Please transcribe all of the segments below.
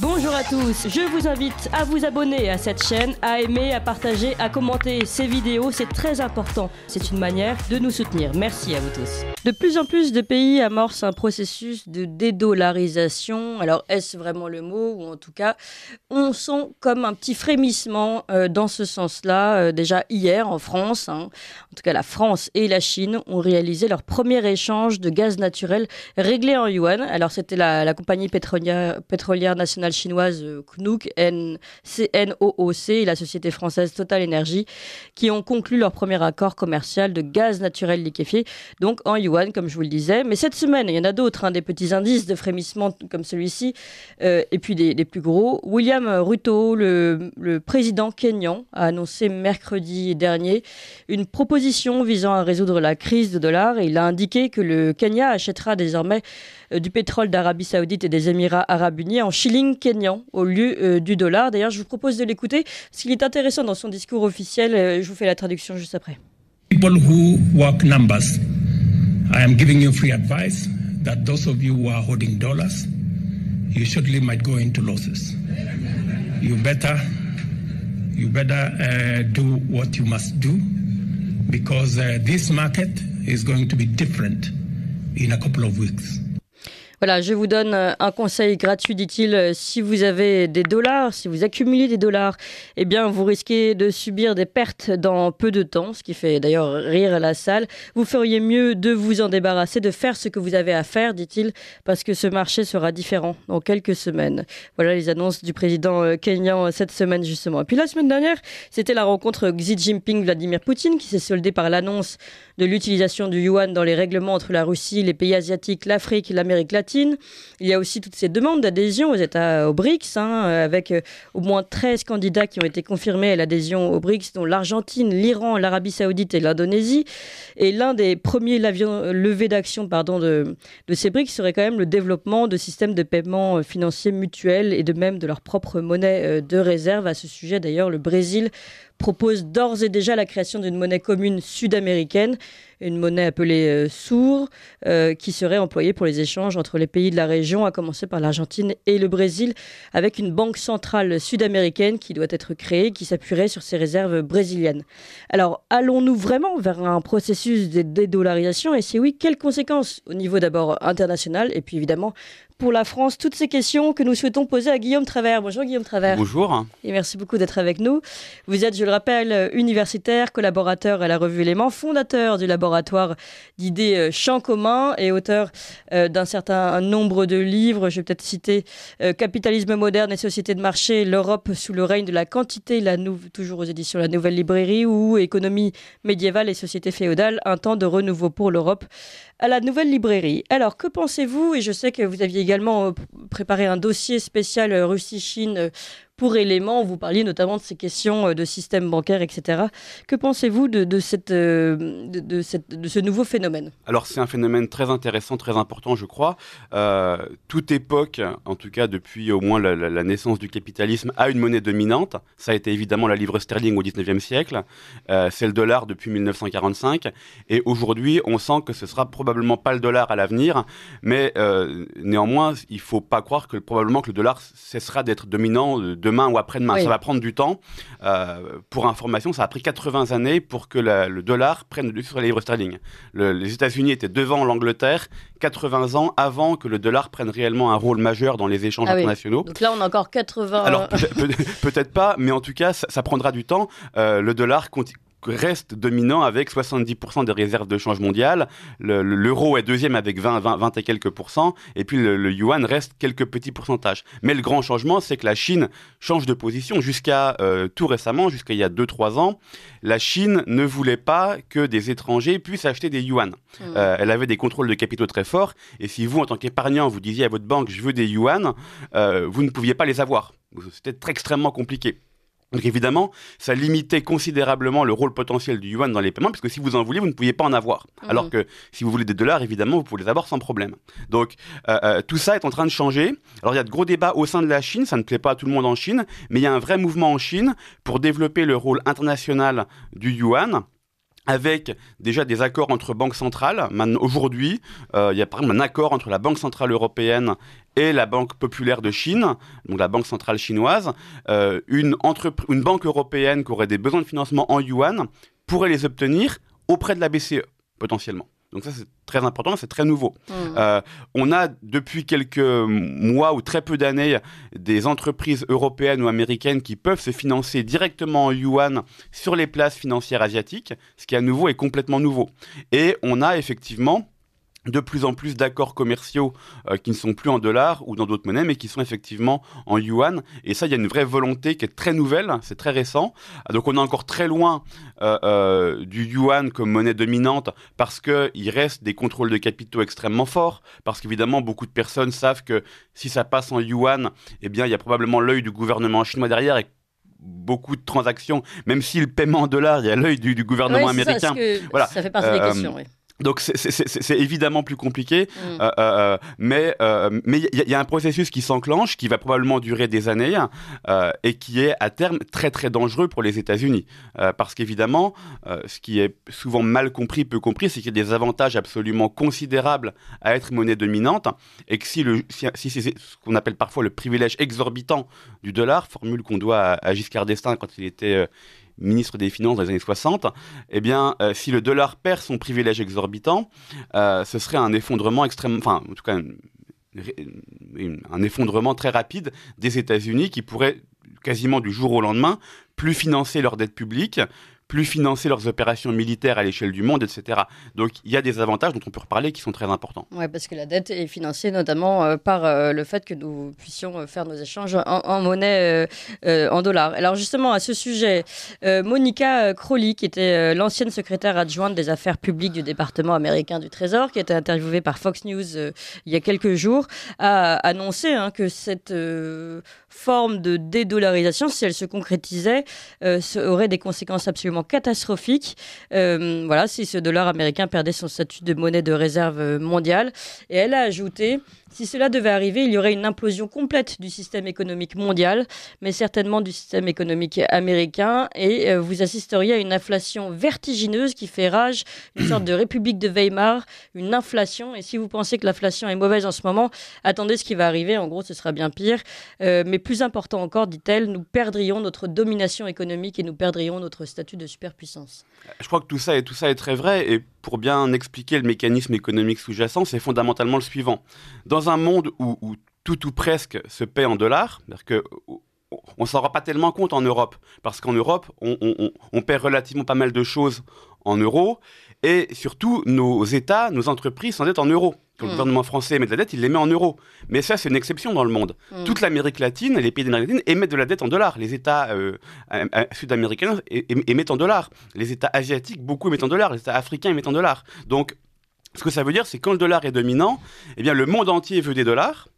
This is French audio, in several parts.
Бонус à tous. Je vous invite à vous abonner à cette chaîne, à aimer, à partager, à commenter ces vidéos. C'est très important. C'est une manière de nous soutenir. Merci à vous tous. De plus en plus de pays amorcent un processus de dédollarisation. Alors, est-ce vraiment le mot Ou en tout cas, on sent comme un petit frémissement euh, dans ce sens-là. Euh, déjà hier, en France, hein, en tout cas, la France et la Chine ont réalisé leur premier échange de gaz naturel réglé en yuan. Alors, c'était la, compagnie pétrolière nationale chinoise CNOOC, euh, la société française Total Energy qui ont conclu leur premier accord commercial de gaz naturel liquéfié, donc en yuan, comme je vous le disais. Mais cette semaine, il y en a d'autres, hein, des petits indices de frémissement comme celui-ci, euh, et puis des, plus gros. William Ruto, le, président kényan, a annoncé mercredi dernier une proposition visant à résoudre la crise de dollars et il a indiqué que le Kenya achètera désormais euh, du pétrole d'Arabie Saoudite et des Émirats Arabes Unis en shilling kenyan au lieu euh, du dollar. D'ailleurs, je vous propose de l'écouter parce qu'il est intéressant dans son discours officiel. Euh, je vous fais la traduction juste après. People who work numbers, I am giving you free advice that those of you who are holding dollars, you shortly might go into losses. You better, you better uh, do what you must do because uh, this market is going to be different in a couple of weeks. Voilà, je vous donne euh, un conseil gratuit, dit-il. Euh, si vous avez des dollars, si vous accumulez des dollars, eh bien, vous risquez de subir des pertes dans peu de temps, ce qui fait d'ailleurs rire la salle. Vous feriez mieux de vous en débarrasser, de faire ce que vous avez à faire, dit-il, parce que ce marché sera différent dans quelques semaines. Voilà les annonces du président euh, kenyan cette semaine, justement. Et puis la semaine dernière, c'était la rencontre Xi Jinping-Vladimir Poutine qui s'est soldée par l'annonce de l'utilisation du yuan dans les règlements entre la Russie, les pays asiatiques, l'Afrique, l'Amérique latine il y a aussi toutes ces demandes d'adhésion aux États, euh, aux BRICS, hein, euh, avec euh, au moins 13 candidats qui ont été confirmés à l'adhésion aux BRICS, dont l'Argentine, l'Iran, l'Arabie saoudite et l'Indonésie. Et l'un des premiers levées d'action de, de ces BRICS serait quand même le développement de systèmes de paiement financiers mutuels et de même de leur propre monnaie de réserve. À ce sujet, d'ailleurs, le Brésil propose d'ores et déjà la création d'une monnaie commune sud-américaine, une monnaie appelée SOUR, qui serait employée pour les échanges entre les pays de la région, à commencer par l'Argentine et le Brésil, avec une banque centrale sud-américaine qui doit être créée, qui s'appuierait sur ses réserves brésiliennes. Alors, allons-nous vraiment vers un processus de dédollarisation Et si oui, quelles conséquences au niveau d'abord international et puis évidemment pour la France toutes ces questions que nous souhaitons poser à Guillaume Travers. Bonjour Guillaume Travers. Bonjour. Et merci beaucoup d'être avec nous. Vous êtes, je le rappelle, universitaire, collaborateur à la revue Léman, fondateur du laboratoire d'idées euh, Champs communs et auteur euh, d'un certain nombre de livres. Je vais peut-être citer euh, Capitalisme moderne et société de marché, l'Europe sous le règne de la quantité, la toujours aux éditions La Nouvelle Librairie, ou Économie médiévale et société féodale, un temps de renouveau pour l'Europe à la nouvelle librairie. Alors, que pensez-vous Et je sais que vous aviez également euh, préparé un dossier spécial euh, Russie-Chine euh, pour éléments. Vous parliez notamment de ces questions euh, de système bancaire, etc. Que pensez-vous de, de, cette, euh, de, cette, de, ce nouveau phénomène Alors c'est un phénomène très intéressant, très important, je crois. Euh, toute époque, en tout cas depuis au moins la, naissance du capitalisme, a une monnaie dominante. Ça a été évidemment la livre sterling au 19e siècle, c'est le dollar depuis 1945. Et aujourd'hui, on sent que ce sera probablement pas le dollar à l'avenir, mais néanmoins, il faut pas croire que probablement que le dollar cessera d'être dominant de demain ou après-demain. Ça va prendre du temps. Euh, pour information, ça a pris 80 années pour que le dollar prenne du sur les livre sterling. les États-Unis étaient devant l'Angleterre 80 ans avant que le dollar prenne réellement un rôle majeur dans les échanges ah internationaux. Donc là, on a encore 80. Alors peut-être pas, mais en tout cas, ça, prendra du temps. Euh, le dollar reste dominant avec 70% des réserves de change mondiales. L'euro est deuxième avec 20, 20, et quelques pourcents. Et puis le, yuan reste quelques petits pourcentages. Mais le grand changement, c'est que la Chine change de position. Jusqu'à euh, tout récemment, jusqu'à il y a 2-3 ans, la Chine ne voulait pas que des étrangers puissent acheter des yuan. Mmh. Euh, elle avait des contrôles de capitaux très forts. Et si vous, en tant qu'épargnant, vous disiez à votre banque, je veux des yuan, euh, vous ne pouviez pas les avoir. C'était extrêmement compliqué. Donc évidemment, ça limitait considérablement le rôle potentiel du yuan dans les paiements, puisque si vous en voulez, vous ne pouviez pas en avoir. Mhm. Alors que si vous voulez des dollars, évidemment, vous pouvez les avoir sans problème. Donc euh, euh, tout ça est en train de changer. Alors il y a de gros débats au sein de la Chine, ça ne plaît pas à tout le monde en Chine, mais il y a un vrai mouvement en Chine pour développer le rôle international du yuan avec déjà des accords entre banques centrales. Aujourd'hui, euh, il y a par exemple un accord entre la Banque centrale européenne et la Banque populaire de Chine, donc la Banque centrale chinoise. Euh, une, une banque européenne qui aurait des besoins de financement en yuan pourrait les obtenir auprès de la BCE, potentiellement. Donc ça, c'est très important, c'est très nouveau. Mmh. Euh, on a depuis quelques mois ou très peu d'années des entreprises européennes ou américaines qui peuvent se financer directement en yuan sur les places financières asiatiques, ce qui à nouveau est complètement nouveau. Et on a effectivement de plus en plus d'accords commerciaux euh, qui ne sont plus en dollars ou dans d'autres monnaies, mais qui sont effectivement en yuan. Et ça, il y a une vraie volonté qui est très nouvelle, c'est très récent. Ah, donc on est encore très loin euh, euh, du yuan comme monnaie dominante parce qu'il reste des contrôles de capitaux extrêmement forts, parce qu'évidemment, beaucoup de personnes savent que si ça passe en yuan, eh bien, il y a probablement l'œil du gouvernement chinois derrière et beaucoup de transactions, même si le paiement en dollars, il y a l'œil du, gouvernement américain. Ça, fait partie des questions, donc c'est évidemment plus compliqué, mm. euh, euh, euh, mais mais il y, a un processus qui s'enclenche, qui va probablement durer des années et qui est à terme très très dangereux pour les États-Unis, parce qu'évidemment, ce qui est souvent mal compris, peu compris, c'est qu'il y a des avantages absolument considérables à être monnaie dominante et que si le si, c'est ce qu'on appelle parfois le privilège exorbitant du dollar, formule qu'on doit à Giscard d'Estaing quand il était ministre des Finances dans les années 60, eh bien, euh, si le dollar perd son privilège exorbitant, euh, ce serait un effondrement extrême, enfin, en tout cas, un effondrement très rapide des États-Unis qui pourraient quasiment du jour au lendemain plus financer leur dette publique, plus financer leurs opérations militaires à l'échelle du monde, etc. Donc il y a des avantages dont on peut reparler qui sont très importants. Oui, parce que la dette est financée notamment euh, par euh, le fait que nous puissions euh, faire nos échanges en, monnaie, en dollars. Alors justement, à ce sujet, Monica Crowley, qui était l'ancienne secrétaire adjointe des affaires publiques du département américain du Trésor, qui a été interviewée par Fox News il y a quelques jours, a annoncé hein, que cette forme de dédollarisation, si elle se concrétisait, euh, aurait des conséquences absolument catastrophiques. Euh, voilà, si ce dollar américain perdait son statut de monnaie de réserve mondiale. Et elle a ajouté, si cela devait arriver, il y aurait une implosion complète du système économique mondial, mais certainement du système économique américain, et euh, vous assisteriez à une inflation vertigineuse qui fait rage, une sorte de république de Weimar, une inflation. Et si vous pensez que l'inflation est mauvaise en ce moment, attendez ce qui va arriver. En gros, ce sera bien pire. Euh, mais et plus important encore, dit-elle, nous perdrions notre domination économique et nous perdrions notre statut de superpuissance. Je crois que tout ça, et tout ça est très vrai, et pour bien expliquer le mécanisme économique sous-jacent, c'est fondamentalement le suivant. Dans un monde où, tout ou presque se paie en dollars, on que on s'en rend pas tellement compte en Europe, parce qu'en Europe, on, on, on, perd relativement pas mal de choses en euros. Et surtout, nos États, nos entreprises s'endettent en euros. Quand le hmm. gouvernement français émet de la dette, il les met en euros. Mais ça, c'est une exception dans le monde. Hmm. Toute l'Amérique latine, les pays d'Amérique latine émettent de la dette en dollars. Les États euh, euh, euh, sud-américains émettent en dollars. Les États asiatiques, beaucoup émettent en dollars. Les États africains émettent en dollars. Donc, ce que ça veut dire, c'est quand le dollar est dominant, eh bien, le monde entier veut des dollars.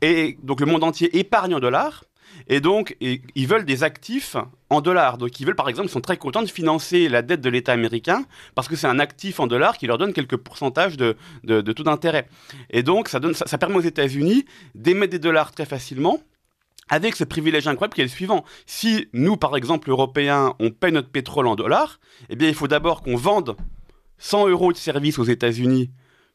Et donc, le monde entier épargne en dollars. Et donc, ils veulent des actifs en dollars. Donc, ils veulent, par exemple, ils sont très contents de financer la dette de l'État américain parce que c'est un actif en dollars qui leur donne quelques pourcentages de, de, taux d'intérêt. Et donc, ça, donne, permet aux États-Unis d'émettre des dollars très facilement avec ce privilège incroyable qui est le suivant. Si nous, par exemple, Européens, on paye notre pétrole en dollars, eh bien, il faut d'abord qu'on vende 100 euros de service aux États-Unis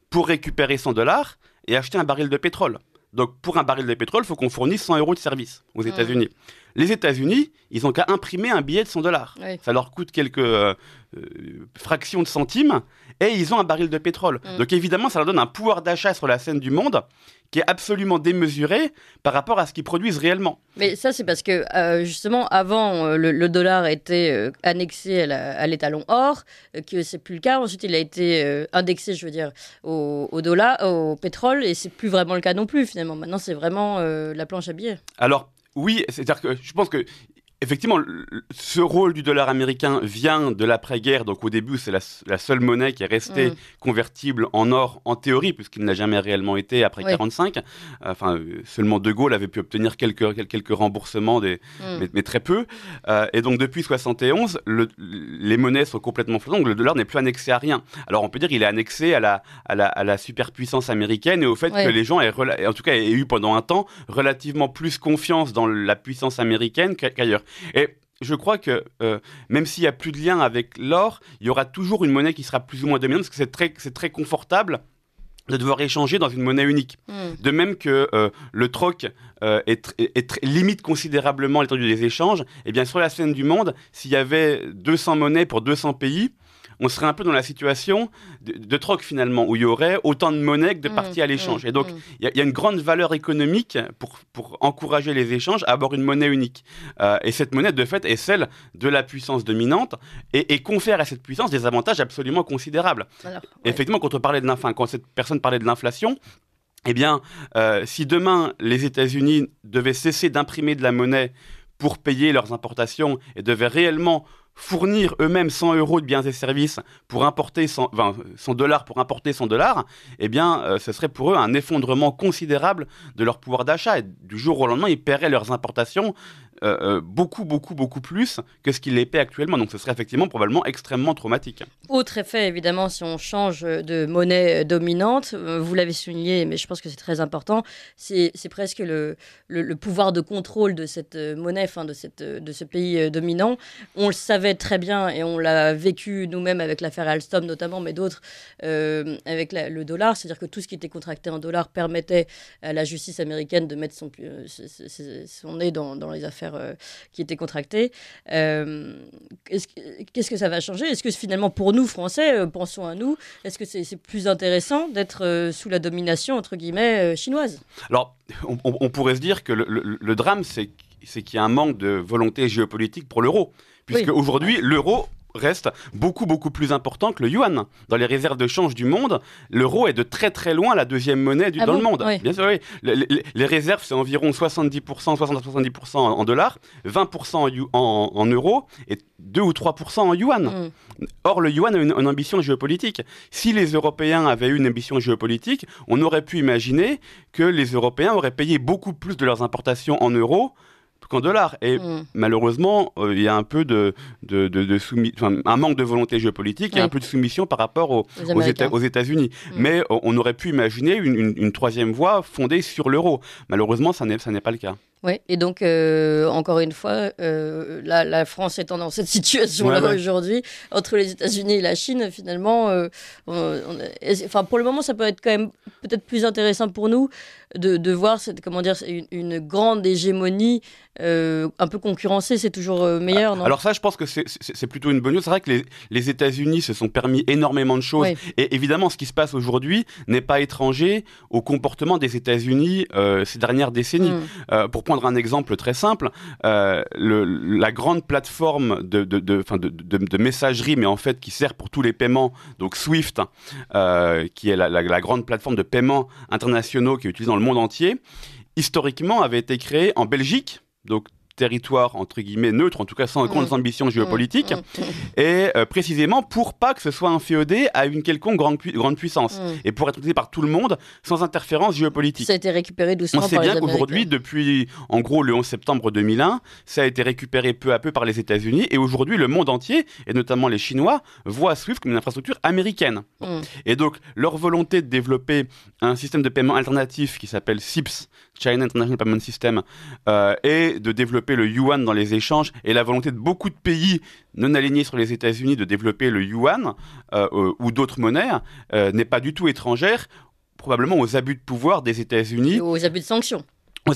pour récupérer 100 dollars et acheter un baril de pétrole. Donc pour un baril de pétrole, il faut qu'on fournisse 100 euros de service aux États-Unis. Les États-Unis, ils ont qu'à imprimer un billet de 100 dollars. Ça leur coûte quelques euh, euh, fractions de centimes et ils ont un baril de pétrole. Mm. Donc évidemment, ça leur donne un pouvoir d'achat sur la scène du monde qui est absolument démesuré par rapport à ce qu'ils produisent réellement. Mais ça, c'est parce que euh, justement, avant, le, dollar était annexé à l'étalon or, que c'est plus le cas. Ensuite, il a été indexé, je veux dire, au, au, dollar, au pétrole, et c'est plus vraiment le cas non plus finalement. Maintenant, c'est vraiment la planche à billets. Alors, oui, c'est-à-dire que je pense que effectivement, ce rôle du dollar américain vient de l'après-guerre. Donc au début, c'est la, seule monnaie qui est restée mm. convertible en or en théorie, puisqu'il n'a jamais réellement été après 1945. Enfin, euh, seulement De Gaulle avait pu obtenir quelques, quelques remboursements, mm. mais, très peu. Euh, et donc depuis 71, les monnaies sont complètement flottantes. Donc le dollar n'est plus annexé à rien. Alors on peut dire qu'il est annexé à la, à la, superpuissance américaine et au fait que les gens en tout cas, aient eu pendant un temps relativement plus confiance dans la puissance américaine qu'ailleurs. Et je crois que euh, même s'il n'y a plus de lien avec l'or, il y aura toujours une monnaie qui sera plus ou moins dominante parce que c'est très, confortable de devoir échanger dans une monnaie unique. Hmm. De même que euh, le troc euh, limite considérablement l'étendue des échanges, et bien sur la scène du monde, s'il y avait 200 monnaies pour 200 pays, on serait un peu dans la situation de, troc finalement, où il y aurait autant de monnaie que de mm, parties à mm, l'échange. et donc, mm. il y, a une grande valeur économique pour, pour encourager les échanges à avoir une monnaie unique. Euh, et cette monnaie, de fait, est celle de la puissance dominante et, confère à cette puissance des avantages absolument considérables. Effectivement, quand on parlait de l'inflation, quand cette personne parlait de l'inflation, eh bien, euh, si demain les États-Unis devaient cesser d'imprimer de la monnaie pour payer leurs importations et devaient réellement fournir eux-mêmes 100 euros de biens et services pour importer 100, 100 dollars pour importer 100 dollars, eh bien, euh, ce serait pour eux un effondrement considérable de leur pouvoir d'achat. Et du jour au lendemain, ils paieraient leurs importations euh, euh, beaucoup, beaucoup, beaucoup plus que ce qu'il paie actuellement. Donc ce serait effectivement probablement extrêmement traumatique. Autre effet, évidemment, si on change de monnaie euh, dominante, vous l'avez souligné, mais je pense que c'est très important, c'est presque le, le, pouvoir de contrôle de cette monnaie, fin, de, cette, de ce pays dominant. On le savait très bien et on l'a vécu nous-mêmes avec l'affaire Alstom notamment, mais d'autres, avec le dollar. C'est-à-dire que tout ce qui était contracté en dollars permettait à la justice américaine de mettre son, son nez dans les affaires euh, qui était contracté euh, qu'est-ce, que ça va changer Est-ce que finalement, pour nous, Français, euh, pensons à nous, est-ce que c'est, plus intéressant d'être sous la domination, entre guillemets, chinoise Alors, on, pourrait se dire que le, drame, c'est, c'est qu'il y a un manque de volonté géopolitique pour l'euro. Puisque aujourd'hui, l'euro reste beaucoup beaucoup plus important que le yuan. Dans les réserves de change du monde, l'euro est de très très loin la deuxième monnaie du, ah dans le monde. Bien sûr, les réserves, c'est environ 70%, 70 en dollars, 20% en, euros et 2 ou 3% en yuan. Mm. Or, le yuan a une, ambition géopolitique. Si les Européens avaient eu une ambition géopolitique, on aurait pu imaginer que les Européens auraient payé beaucoup plus de leurs importations en euros qu'en dollars. Et mm. malheureusement, euh, il y a un peu de, de, de, soumission, un manque de volonté géopolitique et un peu de soumission par rapport aux, aux, États-Unis. Mm. Mais on aurait pu imaginer une, une, troisième voie fondée sur l'euro. Malheureusement, ça n'est pas le cas. Oui, et donc, euh, encore une fois, euh, la, France étant dans cette situation-là aujourd'hui, entre les États-Unis et la Chine, finalement, enfin, pour le moment, ça peut être quand même peut-être plus intéressant pour nous de, de voir cette, comment dire, une grande hégémonie euh, un peu concurrencé, c'est toujours euh, meilleur. Non Alors ça, je pense que c'est plutôt une bonne news. C'est vrai que les, États-Unis se sont permis énormément de choses. Et évidemment, ce qui se passe aujourd'hui n'est pas étranger au comportement des États-Unis euh, ces dernières décennies. Hmm. pour prendre un exemple très simple, la grande plateforme de, de, messagerie, mais en fait qui sert pour tous les paiements, donc Swift, qui est la, la grande plateforme de paiements internationaux qui est utilisée dans le monde entier, historiquement avait été créée en Belgique donc territoire entre guillemets neutre, en tout cas sans mm. grandes ambitions mm. géopolitiques, mm. et euh, précisément pour pas que ce soit inféodé à une quelconque grande, puissance, et pour être utilisé par tout le monde sans interférence géopolitique. Ça a été récupéré doucement. On sait bien qu'aujourd'hui, depuis en gros le 11 septembre 2001, ça a été récupéré peu à peu par les États-Unis, et aujourd'hui le monde entier, et notamment les Chinois, voient SWIFT comme une infrastructure américaine. Et donc leur volonté de développer un système de paiement alternatif qui s'appelle SIPS, China International Payment System, euh, et de développer le yuan dans les échanges, et la volonté de beaucoup de pays non alignés sur les États-Unis de développer le yuan euh, euh, ou d'autres monnaies euh, n'est pas du tout étrangère probablement aux abus de pouvoir des États-Unis. Aux abus de sanctions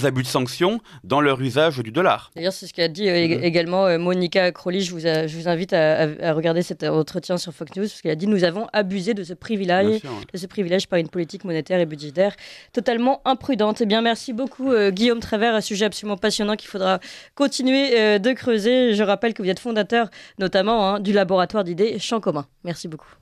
abus de sanctions dans leur usage du dollar. D'ailleurs, c'est ce qu'a dit euh, mhm. également euh, Monica Crowley. Je vous, invite à, regarder cet entretien sur Fox News, parce qu'elle a dit Nous avons abusé de ce privilège, de ce privilège par une politique monétaire et budgétaire totalement imprudente. Eh bien, merci beaucoup, euh, Guillaume Travers. Un sujet absolument passionnant qu'il faudra continuer de creuser. Je rappelle que vous êtes fondateur, notamment, hein, du laboratoire d'idées Champ commun. Merci beaucoup.